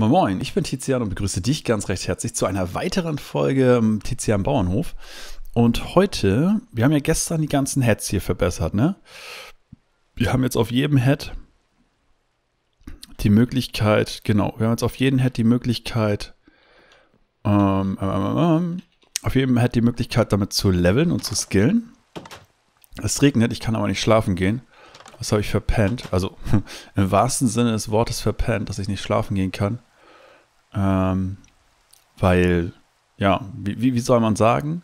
Moin Moin, ich bin Tizian und begrüße dich ganz recht herzlich zu einer weiteren Folge Tizian Bauernhof. Und heute, wir haben ja gestern die ganzen Heads hier verbessert, ne? Wir haben jetzt auf jedem Head die Möglichkeit, genau, wir haben jetzt auf jedem Head die Möglichkeit, ähm, ähm, ähm, auf jedem Head die Möglichkeit, damit zu leveln und zu skillen. Es regnet, ich kann aber nicht schlafen gehen. Was habe ich verpennt? Also im wahrsten Sinne des Wortes verpennt, dass ich nicht schlafen gehen kann. Ähm, weil, ja, wie, wie, wie soll man sagen?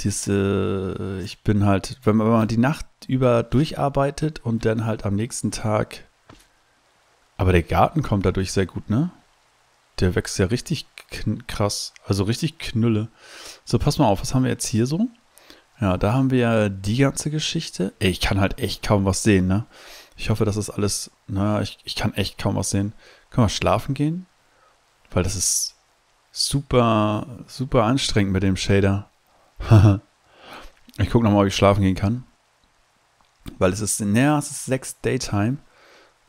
Diese, ich bin halt, wenn man, wenn man die Nacht über durcharbeitet und dann halt am nächsten Tag. Aber der Garten kommt dadurch sehr gut, ne? Der wächst ja richtig krass. Also richtig Knülle. So, pass mal auf, was haben wir jetzt hier so? Ja, da haben wir ja die ganze Geschichte. Ey, ich kann halt echt kaum was sehen, ne? Ich hoffe, das ist alles. Na, ich, ich kann echt kaum was sehen. Können wir schlafen gehen? Weil das ist super, super anstrengend mit dem Shader. ich gucke nochmal, ob ich schlafen gehen kann. Weil es ist, naja, es ist 6 Daytime.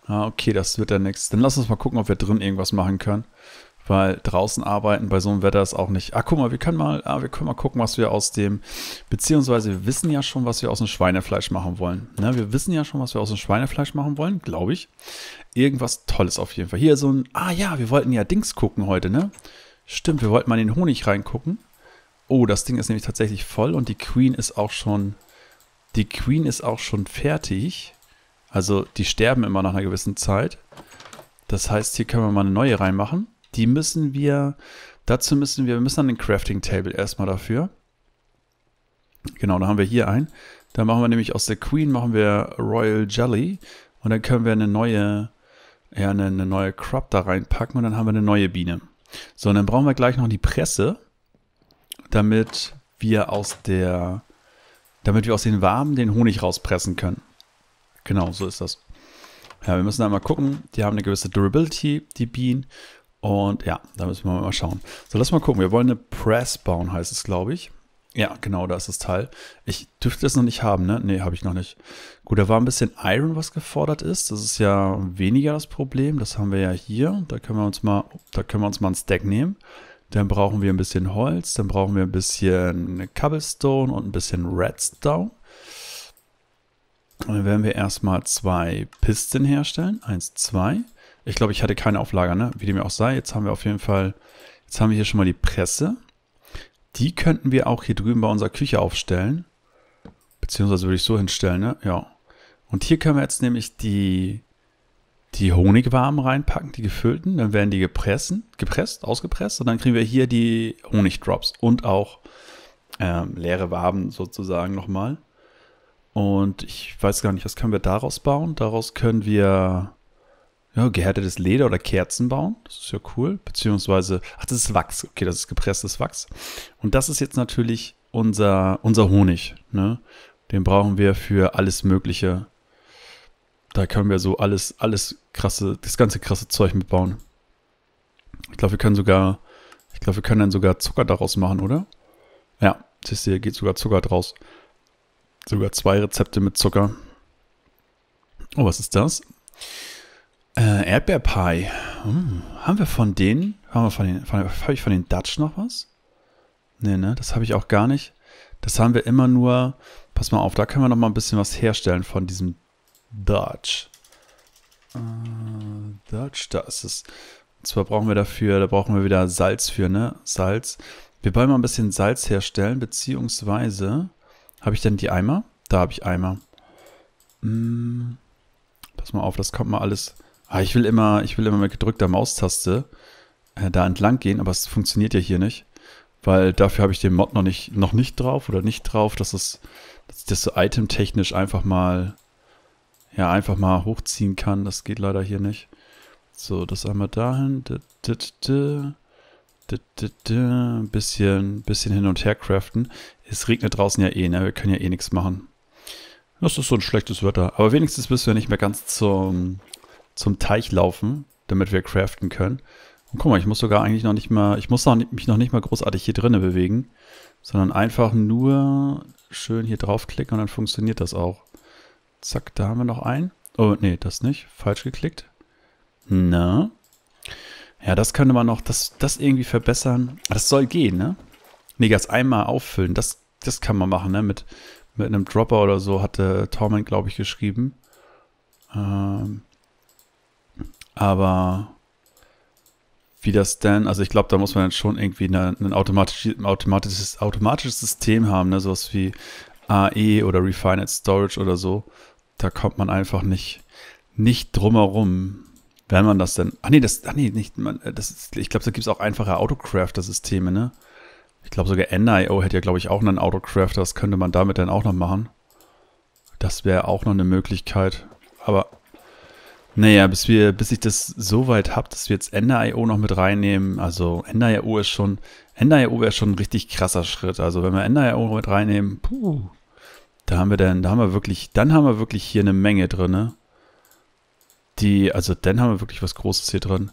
Ah, okay, das wird der nächste. Dann lass uns mal gucken, ob wir drin irgendwas machen können weil draußen arbeiten bei so einem Wetter ist auch nicht, ah, guck mal, wir können mal, ah, wir können mal gucken, was wir aus dem, beziehungsweise wir wissen ja schon, was wir aus dem Schweinefleisch machen wollen. Ne? Wir wissen ja schon, was wir aus dem Schweinefleisch machen wollen, glaube ich. Irgendwas Tolles auf jeden Fall. Hier so ein, ah ja, wir wollten ja Dings gucken heute, ne? Stimmt, wir wollten mal in den Honig reingucken. Oh, das Ding ist nämlich tatsächlich voll und die Queen ist auch schon, die Queen ist auch schon fertig. Also die sterben immer nach einer gewissen Zeit. Das heißt, hier können wir mal eine neue reinmachen die müssen wir, dazu müssen wir, wir müssen an den Crafting Table erstmal dafür. Genau, da haben wir hier ein. Da machen wir nämlich aus der Queen machen wir Royal Jelly und dann können wir eine neue, ja, eine, eine neue Crop da reinpacken und dann haben wir eine neue Biene. So, und dann brauchen wir gleich noch die Presse, damit wir aus der, damit wir aus den Warmen den Honig rauspressen können. Genau, so ist das. Ja, wir müssen einmal gucken. Die haben eine gewisse Durability, die Bienen. Und ja, da müssen wir mal schauen. So, lass mal gucken. Wir wollen eine Press bauen, heißt es, glaube ich. Ja, genau, da ist das Teil. Ich dürfte das noch nicht haben, ne? Ne, habe ich noch nicht. Gut, da war ein bisschen Iron, was gefordert ist. Das ist ja weniger das Problem. Das haben wir ja hier. Da können wir uns mal, da können wir uns mal einen Stack nehmen. Dann brauchen wir ein bisschen Holz, dann brauchen wir ein bisschen Cobblestone und ein bisschen Redstone. Und dann werden wir erstmal zwei Pisten herstellen. Eins, zwei. Ich glaube, ich hatte keine Auflager, ne? Wie dem auch sei. Jetzt haben wir auf jeden Fall, jetzt haben wir hier schon mal die Presse. Die könnten wir auch hier drüben bei unserer Küche aufstellen. Beziehungsweise würde ich so hinstellen, ne? Ja. Und hier können wir jetzt nämlich die, die Honigwaben reinpacken, die gefüllten. Dann werden die gepressen, gepresst, ausgepresst. Und dann kriegen wir hier die Honigdrops und auch ähm, leere Waben sozusagen nochmal. Und ich weiß gar nicht, was können wir daraus bauen? Daraus können wir ja, gehärtetes Leder oder Kerzen bauen. Das ist ja cool. Beziehungsweise, ach, das ist Wachs. Okay, das ist gepresstes Wachs. Und das ist jetzt natürlich unser, unser Honig. Ne? Den brauchen wir für alles Mögliche. Da können wir so alles, alles krasse, das ganze krasse Zeug mitbauen. Ich glaube, wir können sogar, ich glaube, wir können dann sogar Zucker daraus machen, oder? Ja, siehst du, hier geht sogar Zucker draus. Sogar zwei Rezepte mit Zucker. Oh, was ist das? Äh, Erdbeerpie. Hm. Haben wir von denen? Haben wir von den, von, hab ich von den Dutch noch was? Nee, ne? Das habe ich auch gar nicht. Das haben wir immer nur. Pass mal auf, da können wir noch mal ein bisschen was herstellen von diesem Dutch. Äh, Dutch, da ist es. Und zwar brauchen wir dafür, da brauchen wir wieder Salz für, ne? Salz. Wir wollen mal ein bisschen Salz herstellen, beziehungsweise. Habe ich denn die Eimer? Da habe ich Eimer. Hm. Pass mal auf, das kommt mal alles Ah, ich will immer, ich will immer mit gedrückter Maustaste äh, da entlang gehen, aber es funktioniert ja hier nicht. Weil dafür habe ich den Mod noch nicht, noch nicht drauf oder nicht drauf, dass es, dass ich das so itemtechnisch einfach mal, ja, einfach mal hochziehen kann. Das geht leider hier nicht. So, das einmal dahin. Ein bisschen, bisschen hin und her craften. Es regnet draußen ja eh, ne? Wir können ja eh nichts machen. Das ist so ein schlechtes Wetter. Aber wenigstens bist du ja nicht mehr ganz zum zum Teich laufen, damit wir craften können. Und guck mal, ich muss sogar eigentlich noch nicht mal, ich muss noch, mich noch nicht mal großartig hier drinnen bewegen, sondern einfach nur schön hier draufklicken und dann funktioniert das auch. Zack, da haben wir noch einen. Oh, nee, das nicht. Falsch geklickt. Na. Ja, das könnte man noch, das, das irgendwie verbessern. Das soll gehen, ne? Nee, das einmal auffüllen, das, das kann man machen, ne? Mit, mit einem Dropper oder so, hatte Torment, glaube ich, geschrieben. Ähm, aber wie das denn, also ich glaube, da muss man dann schon irgendwie eine, ein automatisches, automatisches, automatisches System haben, ne? sowas wie AE oder Refined Storage oder so. Da kommt man einfach nicht, nicht drumherum, wenn man das denn. Ach nee, das, ach nee, nicht, man, das ist, ich glaube, da gibt es auch einfache Autocrafter-Systeme, ne? Ich glaube sogar NIO hätte ja, glaube ich, auch einen Autocrafter. Das könnte man damit dann auch noch machen. Das wäre auch noch eine Möglichkeit. Aber naja, bis wir, bis ich das so weit habe, dass wir jetzt Ender.io noch mit reinnehmen. Also Ender.io ist schon, Ender.io wäre schon ein richtig krasser Schritt. Also wenn wir Ender.io mit reinnehmen, puh, da haben wir dann, da haben wir wirklich, dann haben wir wirklich hier eine Menge drin, ne? Die, also dann haben wir wirklich was Großes hier drin.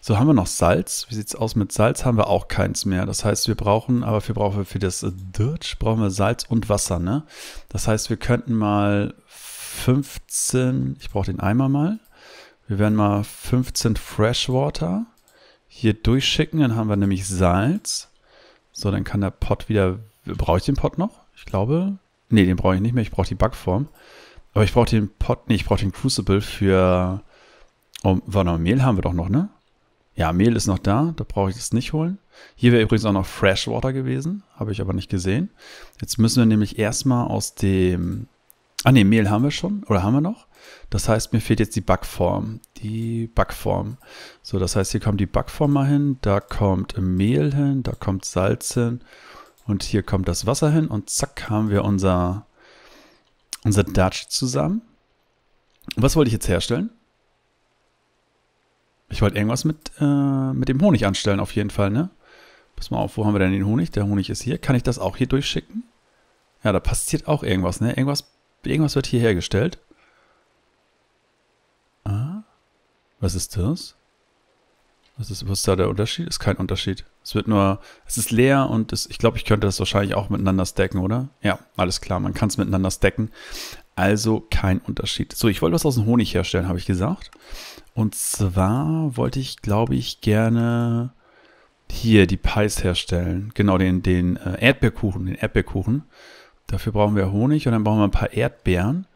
So, haben wir noch Salz. Wie sieht's aus mit Salz? Haben wir auch keins mehr. Das heißt, wir brauchen, aber wir brauchen für das Dirge brauchen wir Salz und Wasser, ne? Das heißt, wir könnten mal 15, ich brauche den Eimer mal. Wir werden mal 15 Freshwater hier durchschicken. Dann haben wir nämlich Salz. So, dann kann der Pot wieder... Brauche ich den Pot noch? Ich glaube... Ne, den brauche ich nicht mehr. Ich brauche die Backform. Aber ich brauche den Pot... Ne, ich brauche den Crucible für... Oh, warte mal, Mehl haben wir doch noch, ne? Ja, Mehl ist noch da, da brauche ich das nicht holen. Hier wäre übrigens auch noch Freshwater gewesen, habe ich aber nicht gesehen. Jetzt müssen wir nämlich erstmal aus dem... Ah ne, Mehl haben wir schon, oder haben wir noch? Das heißt, mir fehlt jetzt die Backform. Die Backform. So, das heißt, hier kommt die Backform mal hin, da kommt Mehl hin, da kommt Salz hin und hier kommt das Wasser hin und zack haben wir unser, unser Dutch zusammen. Was wollte ich jetzt herstellen? Ich wollte irgendwas mit, äh, mit dem Honig anstellen, auf jeden Fall, ne? Pass mal auf, wo haben wir denn den Honig? Der Honig ist hier. Kann ich das auch hier durchschicken? Ja, da passiert auch irgendwas, ne? Irgendwas, irgendwas wird hier hergestellt. Was ist das? Was ist, was ist da der Unterschied? Ist kein Unterschied. Es wird nur, es ist leer und es, ich glaube, ich könnte das wahrscheinlich auch miteinander stacken, oder? Ja, alles klar, man kann es miteinander stacken. Also kein Unterschied. So, ich wollte was aus dem Honig herstellen, habe ich gesagt. Und zwar wollte ich, glaube ich, gerne hier die Pies herstellen. Genau, den, den äh, Erdbeerkuchen, den Erdbeerkuchen. Dafür brauchen wir Honig und dann brauchen wir ein paar Erdbeeren.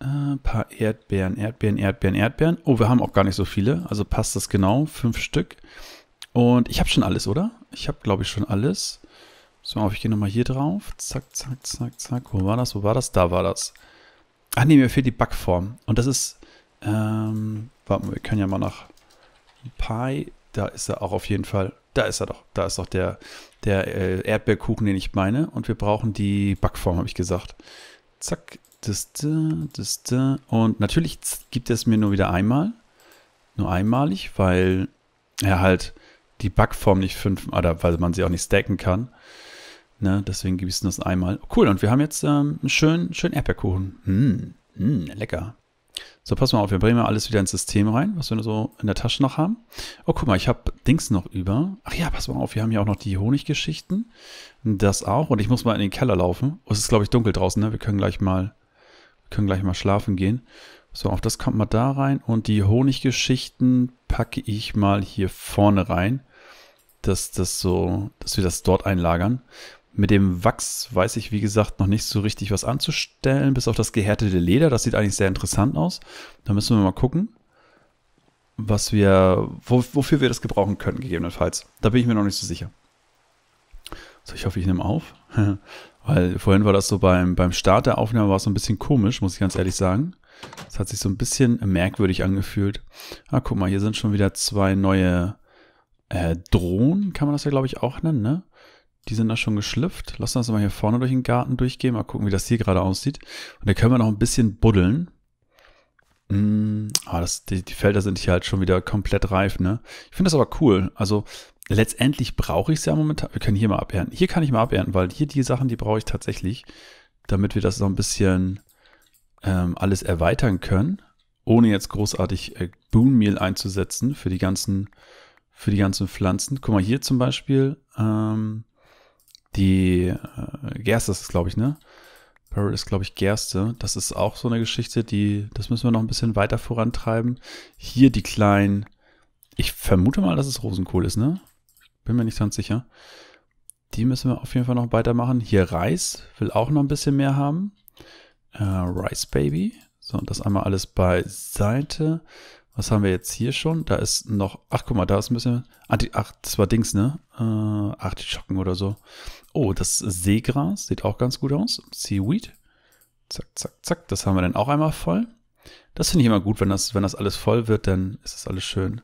Ein äh, paar Erdbeeren, Erdbeeren, Erdbeeren, Erdbeeren. Oh, wir haben auch gar nicht so viele. Also passt das genau. Fünf Stück. Und ich habe schon alles, oder? Ich habe, glaube ich, schon alles. So, auf, ich gehe nochmal hier drauf. Zack, zack, zack, zack. Wo war das? Wo war das? Da war das. Ach nee, mir fehlt die Backform. Und das ist, ähm, warte mal, wir können ja mal nach Pie. Da ist er auch auf jeden Fall. Da ist er doch. Da ist doch der, der äh, Erdbeerkuchen, den ich meine. Und wir brauchen die Backform, habe ich gesagt. Zack, das, das, das. Und natürlich gibt es mir nur wieder einmal. Nur einmalig, weil er halt die Backform nicht fünf, oder weil man sie auch nicht stacken kann. Ne, deswegen gibt es nur einmal. Cool, und wir haben jetzt ähm, einen schönen, schönen Erdbeerkuchen. Mm, mm, lecker. So, pass mal auf, wir bringen mal alles wieder ins System rein, was wir so in der Tasche noch haben. Oh, guck mal, ich habe Dings noch über. Ach ja, pass mal auf, wir haben ja auch noch die Honiggeschichten. Das auch. Und ich muss mal in den Keller laufen. Oh, es ist, glaube ich, dunkel draußen, ne? Wir können gleich mal können gleich mal schlafen gehen. So, auch das kommt mal da rein und die Honiggeschichten packe ich mal hier vorne rein, dass das so, dass wir das dort einlagern. Mit dem Wachs weiß ich, wie gesagt, noch nicht so richtig was anzustellen, bis auf das gehärtete Leder. Das sieht eigentlich sehr interessant aus. Da müssen wir mal gucken, was wir, wo, wofür wir das gebrauchen können, gegebenenfalls. Da bin ich mir noch nicht so sicher. So, ich hoffe, ich nehme auf. Weil vorhin war das so beim, beim Start der Aufnahme war es so ein bisschen komisch, muss ich ganz ehrlich sagen. Es hat sich so ein bisschen merkwürdig angefühlt. Ah, guck mal, hier sind schon wieder zwei neue äh, Drohnen, kann man das ja, glaube ich, auch nennen, ne? Die sind da schon geschlüpft. Lass uns mal hier vorne durch den Garten durchgehen, mal gucken, wie das hier gerade aussieht. Und da können wir noch ein bisschen buddeln. Mm, oh, das, die, die, Felder sind hier halt schon wieder komplett reif, ne? Ich finde das aber cool. Also letztendlich brauche ich es ja momentan. Wir können hier mal abernten. Hier kann ich mal abernten, weil hier die Sachen, die brauche ich tatsächlich, damit wir das noch ein bisschen ähm, alles erweitern können, ohne jetzt großartig äh, Boonmeal einzusetzen für die ganzen für die ganzen Pflanzen. Guck mal hier zum Beispiel ähm, die äh, Gerste ist, glaube ich, ne? Pearl ist, glaube ich, Gerste. Das ist auch so eine Geschichte, die, das müssen wir noch ein bisschen weiter vorantreiben. Hier die kleinen, ich vermute mal, dass es Rosenkohl ist, ne? Bin mir nicht ganz sicher. Die müssen wir auf jeden Fall noch weitermachen. Hier Reis, will auch noch ein bisschen mehr haben. Äh, Rice Baby. So, das einmal alles beiseite. Was haben wir jetzt hier schon? Da ist noch, ach guck mal, da ist ein bisschen, Anti, ah, ach, das war Dings, ne? Äh, Artischocken oder so. Oh, das Seegras sieht auch ganz gut aus. Seaweed. Zack, zack, zack. Das haben wir dann auch einmal voll. Das finde ich immer gut, wenn das, wenn das alles voll wird, dann ist das alles schön.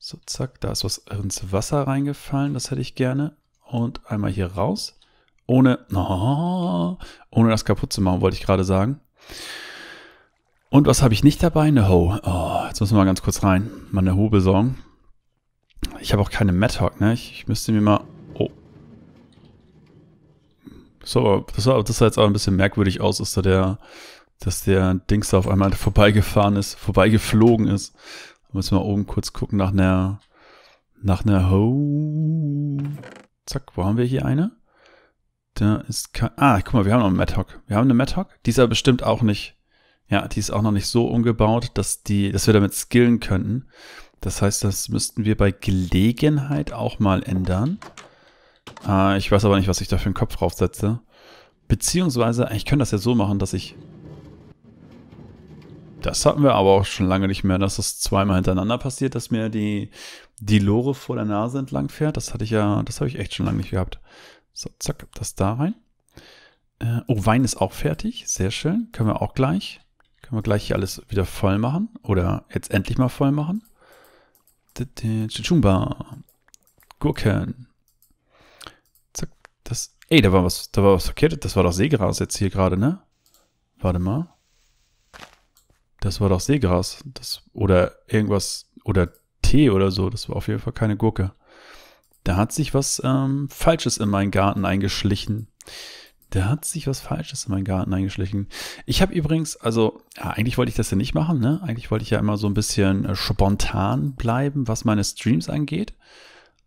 So, zack, da ist was ins Wasser reingefallen, das hätte ich gerne. Und einmal hier raus. Ohne, oh, ohne das kaputt zu machen, wollte ich gerade sagen. Und was habe ich nicht dabei? Eine Ho. Oh, jetzt müssen wir mal ganz kurz rein. Mal eine Ho besorgen. Ich habe auch keine Madhawk, ne? Ich, ich, müsste mir mal... Oh. So, das, sah, das sah jetzt auch ein bisschen merkwürdig aus, dass da der, dass der Dings da auf einmal vorbeigefahren ist, vorbeigeflogen ist. Müssen wir mal oben kurz gucken nach einer... Nach einer Ho. Zack, wo haben wir hier eine? Da ist kein... Ah, guck mal, wir haben noch einen Madhawk. Wir haben eine Madhawk. Die ist aber bestimmt auch nicht... Ja, die ist auch noch nicht so umgebaut, dass, die, dass wir damit skillen könnten. Das heißt, das müssten wir bei Gelegenheit auch mal ändern. Äh, ich weiß aber nicht, was ich da für einen Kopf draufsetze. Beziehungsweise, ich könnte das ja so machen, dass ich... Das hatten wir aber auch schon lange nicht mehr, dass das zweimal hintereinander passiert, dass mir die, die Lore vor der Nase entlang fährt. Das hatte ich ja, das habe ich echt schon lange nicht gehabt. So, zack, das da rein. Äh, oh, Wein ist auch fertig. Sehr schön. Können wir auch gleich. Können wir gleich hier alles wieder voll machen? Oder jetzt endlich mal voll machen? Chichumba. Gurken. Zack, das. Ey, da war was, da war was verkehrt. Das war doch Seegras jetzt hier gerade, ne? Warte mal. Das war doch Seegras. Das, oder irgendwas, oder Tee oder so. Das war auf jeden Fall keine Gurke. Da hat sich was ähm, Falsches in meinen Garten eingeschlichen. Da hat sich was Falsches in meinen Garten eingeschlichen. Ich habe übrigens, also ja, eigentlich wollte ich das ja nicht machen, ne? Eigentlich wollte ich ja immer so ein bisschen äh, spontan bleiben, was meine Streams angeht.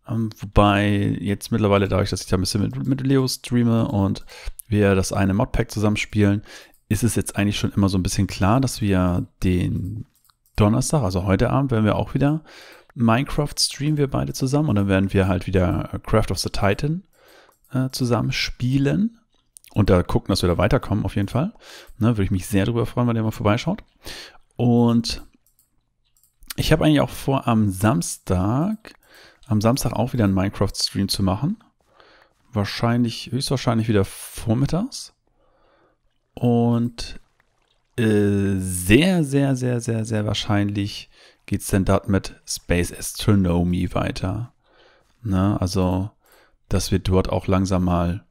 Ähm, wobei jetzt mittlerweile, dadurch, dass ich da ein bisschen mit, mit Leo streame und wir das eine Modpack zusammenspielen, ist es jetzt eigentlich schon immer so ein bisschen klar, dass wir den Donnerstag, also heute Abend, werden wir auch wieder Minecraft streamen, wir beide zusammen. Und dann werden wir halt wieder äh, Craft of the Titan äh, zusammen spielen und da gucken, dass wir da weiterkommen, auf jeden Fall. Ne, würde ich mich sehr drüber freuen, wenn ihr mal vorbeischaut. Und ich habe eigentlich auch vor, am Samstag, am Samstag auch wieder einen Minecraft-Stream zu machen. Wahrscheinlich, höchstwahrscheinlich wieder vormittags. Und äh, sehr, sehr, sehr, sehr, sehr wahrscheinlich geht es dann dort mit Space Astronomy weiter. Ne, also, dass wir dort auch langsam mal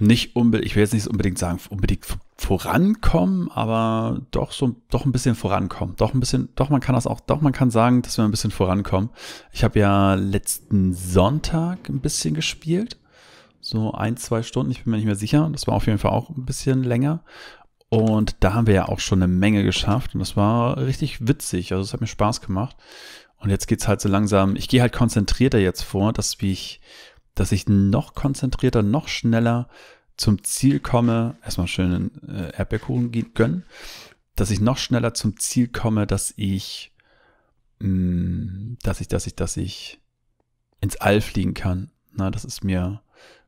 nicht unbedingt, ich will jetzt nicht unbedingt sagen, unbedingt vorankommen, aber doch so, doch ein bisschen vorankommen. Doch ein bisschen, doch man kann das auch, doch man kann sagen, dass wir ein bisschen vorankommen. Ich habe ja letzten Sonntag ein bisschen gespielt. So ein, zwei Stunden, ich bin mir nicht mehr sicher. Das war auf jeden Fall auch ein bisschen länger. Und da haben wir ja auch schon eine Menge geschafft und das war richtig witzig. Also es hat mir Spaß gemacht. Und jetzt geht es halt so langsam. Ich gehe halt konzentrierter jetzt vor, dass wie ich dass ich noch konzentrierter, noch schneller zum Ziel komme, erstmal schönen äh, Erdbeerkuchen gönnen, dass ich noch schneller zum Ziel komme, dass ich, mh, mm, dass ich, dass ich, dass ich ins All fliegen kann. Na, das ist mir,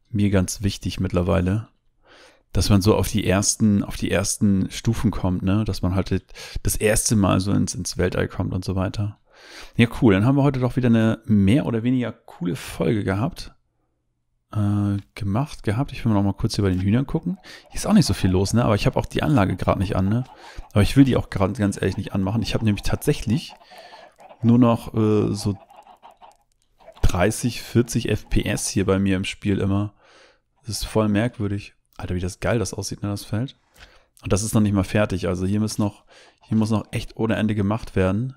mir ganz wichtig mittlerweile, dass man so auf die ersten, auf die ersten Stufen kommt, ne, dass man halt das erste Mal so ins, ins Weltall kommt und so weiter. Ja, cool. Dann haben wir heute doch wieder eine mehr oder weniger coole Folge gehabt äh, gemacht, gehabt. Ich will mal noch mal kurz hier bei den Hühnern gucken. Hier ist auch nicht so viel los, ne? Aber ich habe auch die Anlage gerade nicht an, ne? Aber ich will die auch gerade ganz ehrlich nicht anmachen. Ich habe nämlich tatsächlich nur noch äh, so 30, 40 FPS hier bei mir im Spiel immer. Das ist voll merkwürdig. Alter, wie das geil das aussieht, ne, das Feld. Und das ist noch nicht mal fertig. Also hier muss noch, hier muss noch echt ohne Ende gemacht werden,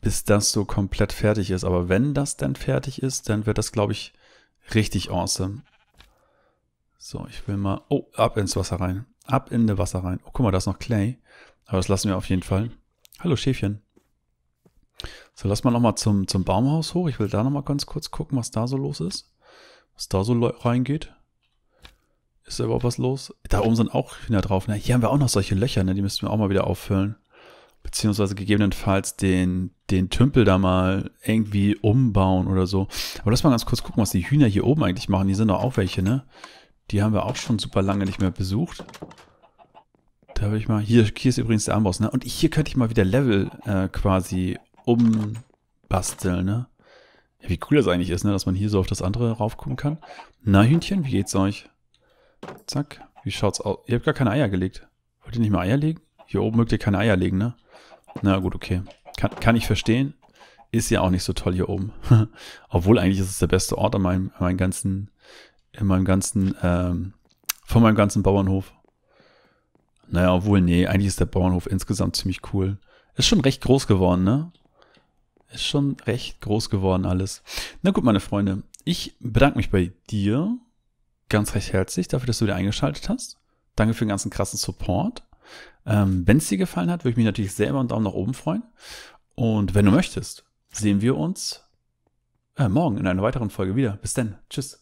bis das so komplett fertig ist. Aber wenn das dann fertig ist, dann wird das, glaube ich, Richtig awesome. So, ich will mal... Oh, ab ins Wasser rein. Ab in das Wasser rein. Oh, guck mal, da ist noch Clay. Aber das lassen wir auf jeden Fall. Hallo, Schäfchen. So, lass mal nochmal zum, zum Baumhaus hoch. Ich will da nochmal ganz kurz gucken, was da so los ist. Was da so reingeht. Ist da überhaupt was los? Da oben sind auch Hühner drauf. Ne? Hier haben wir auch noch solche Löcher, ne? die müssten wir auch mal wieder auffüllen. Beziehungsweise gegebenenfalls den, den Tümpel da mal irgendwie umbauen oder so. Aber lass mal ganz kurz gucken, was die Hühner hier oben eigentlich machen. Die sind doch auch welche, ne? Die haben wir auch schon super lange nicht mehr besucht. Da habe ich mal... Hier, hier ist übrigens der Amboss, ne? Und hier könnte ich mal wieder Level äh, quasi umbasteln, ne? Ja, wie cool das eigentlich ist, ne? Dass man hier so auf das andere raufgucken kann. Na, Hühnchen, wie geht's euch? Zack. Wie schaut's aus? Ihr habt gar keine Eier gelegt. Wollt ihr nicht mehr Eier legen? Hier oben mögt ihr keine Eier legen, ne? Na gut, okay. Kann, kann ich verstehen. Ist ja auch nicht so toll hier oben. Obwohl eigentlich ist es der beste Ort an meinem, an meinem ganzen, in meinem ganzen, ähm, von meinem ganzen Bauernhof. Naja, obwohl, nee, eigentlich ist der Bauernhof insgesamt ziemlich cool. Ist schon recht groß geworden, ne? Ist schon recht groß geworden alles. Na gut, meine Freunde, ich bedanke mich bei dir ganz recht herzlich dafür, dass du dir eingeschaltet hast. Danke für den ganzen krassen Support. Ähm, wenn es dir gefallen hat, würde ich mich natürlich sehr über einen Daumen nach oben freuen. Und wenn du möchtest, sehen wir uns äh, morgen in einer weiteren Folge wieder. Bis dann. Tschüss.